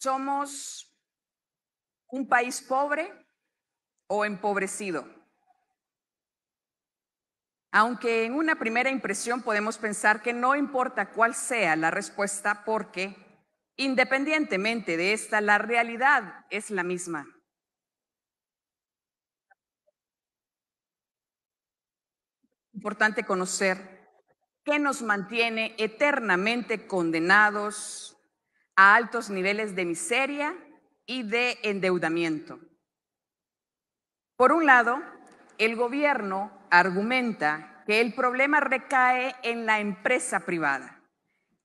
Somos un país pobre o empobrecido. Aunque en una primera impresión podemos pensar que no importa cuál sea la respuesta porque independientemente de esta, la realidad es la misma. Importante conocer qué nos mantiene eternamente condenados a altos niveles de miseria y de endeudamiento. Por un lado, el gobierno argumenta que el problema recae en la empresa privada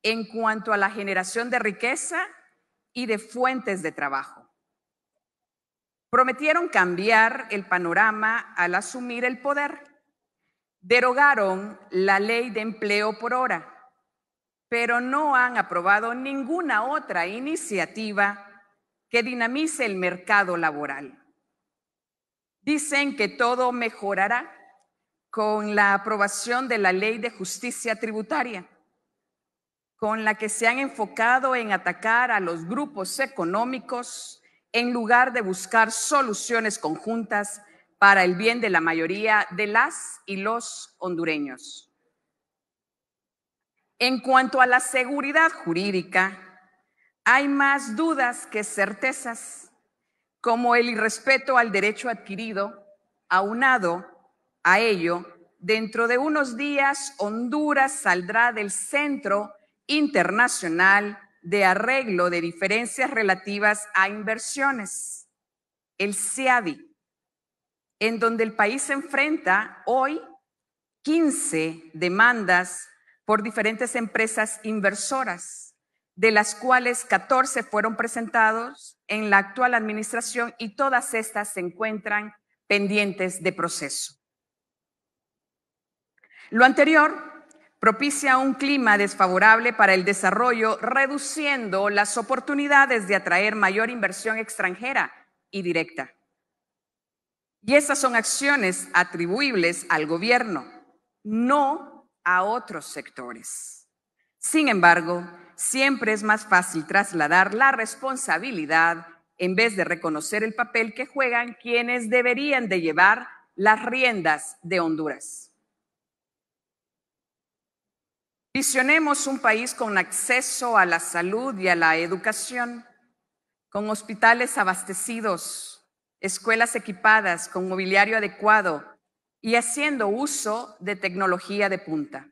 en cuanto a la generación de riqueza y de fuentes de trabajo. Prometieron cambiar el panorama al asumir el poder. Derogaron la ley de empleo por hora pero no han aprobado ninguna otra iniciativa que dinamice el mercado laboral. Dicen que todo mejorará con la aprobación de la ley de justicia tributaria, con la que se han enfocado en atacar a los grupos económicos en lugar de buscar soluciones conjuntas para el bien de la mayoría de las y los hondureños. En cuanto a la seguridad jurídica, hay más dudas que certezas, como el irrespeto al derecho adquirido, aunado a ello, dentro de unos días Honduras saldrá del Centro Internacional de Arreglo de Diferencias Relativas a Inversiones, el CIADI, en donde el país enfrenta hoy 15 demandas por diferentes empresas inversoras, de las cuales 14 fueron presentados en la actual administración y todas estas se encuentran pendientes de proceso. Lo anterior propicia un clima desfavorable para el desarrollo, reduciendo las oportunidades de atraer mayor inversión extranjera y directa. Y esas son acciones atribuibles al gobierno, no a otros sectores. Sin embargo, siempre es más fácil trasladar la responsabilidad en vez de reconocer el papel que juegan quienes deberían de llevar las riendas de Honduras. Visionemos un país con acceso a la salud y a la educación, con hospitales abastecidos, escuelas equipadas, con mobiliario adecuado, y haciendo uso de tecnología de punta,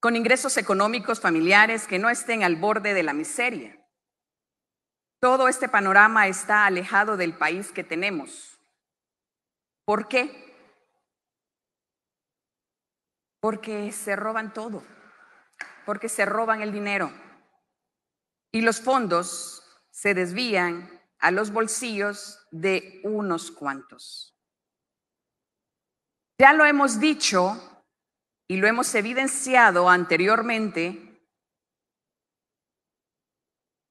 con ingresos económicos familiares que no estén al borde de la miseria. Todo este panorama está alejado del país que tenemos. ¿Por qué? Porque se roban todo, porque se roban el dinero y los fondos se desvían a los bolsillos de unos cuantos. Ya lo hemos dicho y lo hemos evidenciado anteriormente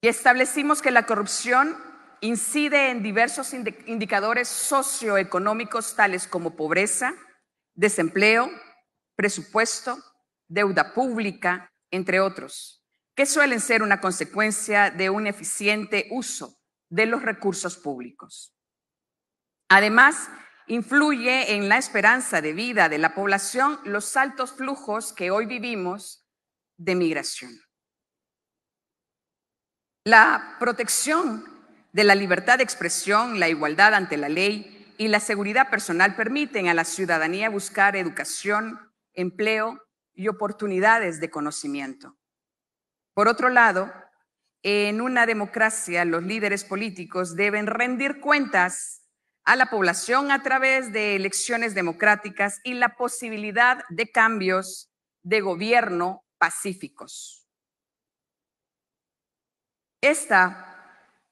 y establecimos que la corrupción incide en diversos indicadores socioeconómicos tales como pobreza, desempleo, presupuesto, deuda pública, entre otros, que suelen ser una consecuencia de un eficiente uso de los recursos públicos. Además, influye en la esperanza de vida de la población los altos flujos que hoy vivimos de migración. La protección de la libertad de expresión, la igualdad ante la ley y la seguridad personal permiten a la ciudadanía buscar educación, empleo y oportunidades de conocimiento. Por otro lado, en una democracia los líderes políticos deben rendir cuentas a la población a través de elecciones democráticas y la posibilidad de cambios de gobierno pacíficos. Esta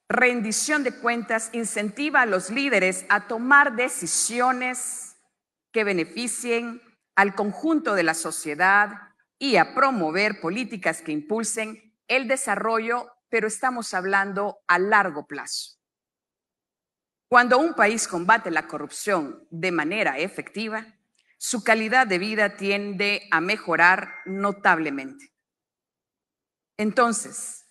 rendición de cuentas incentiva a los líderes a tomar decisiones que beneficien al conjunto de la sociedad y a promover políticas que impulsen el desarrollo, pero estamos hablando a largo plazo. Cuando un país combate la corrupción de manera efectiva, su calidad de vida tiende a mejorar notablemente. Entonces,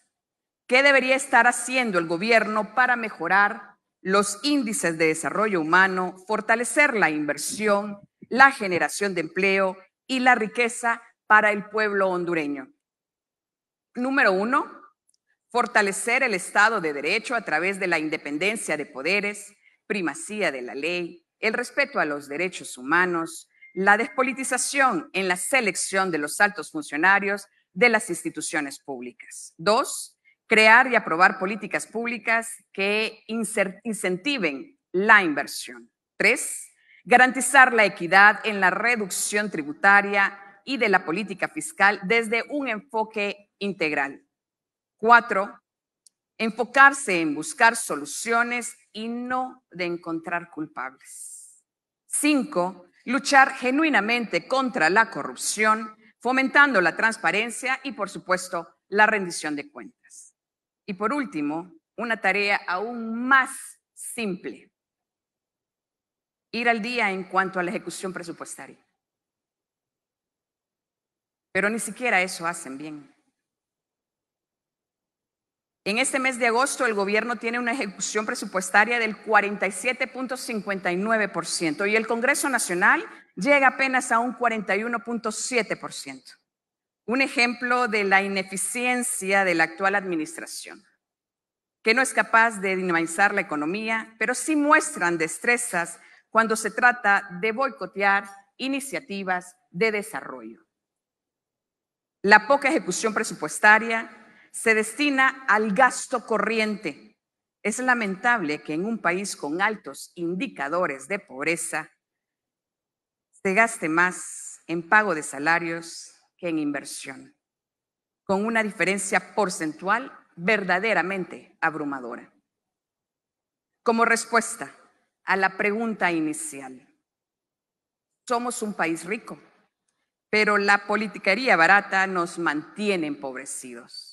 ¿qué debería estar haciendo el gobierno para mejorar los índices de desarrollo humano, fortalecer la inversión, la generación de empleo y la riqueza para el pueblo hondureño? Número uno, fortalecer el Estado de Derecho a través de la independencia de poderes, primacía de la ley, el respeto a los derechos humanos, la despolitización en la selección de los altos funcionarios de las instituciones públicas. Dos, crear y aprobar políticas públicas que incentiven la inversión. Tres, garantizar la equidad en la reducción tributaria y de la política fiscal desde un enfoque integral. Cuatro, enfocarse en buscar soluciones y no de encontrar culpables. Cinco, luchar genuinamente contra la corrupción, fomentando la transparencia y, por supuesto, la rendición de cuentas. Y por último, una tarea aún más simple, ir al día en cuanto a la ejecución presupuestaria. Pero ni siquiera eso hacen bien. En este mes de agosto el gobierno tiene una ejecución presupuestaria del 47.59% y el Congreso Nacional llega apenas a un 41.7%. Un ejemplo de la ineficiencia de la actual administración, que no es capaz de dinamizar la economía, pero sí muestran destrezas cuando se trata de boicotear iniciativas de desarrollo. La poca ejecución presupuestaria, se destina al gasto corriente. Es lamentable que en un país con altos indicadores de pobreza se gaste más en pago de salarios que en inversión, con una diferencia porcentual verdaderamente abrumadora. Como respuesta a la pregunta inicial, somos un país rico, pero la politiquería barata nos mantiene empobrecidos.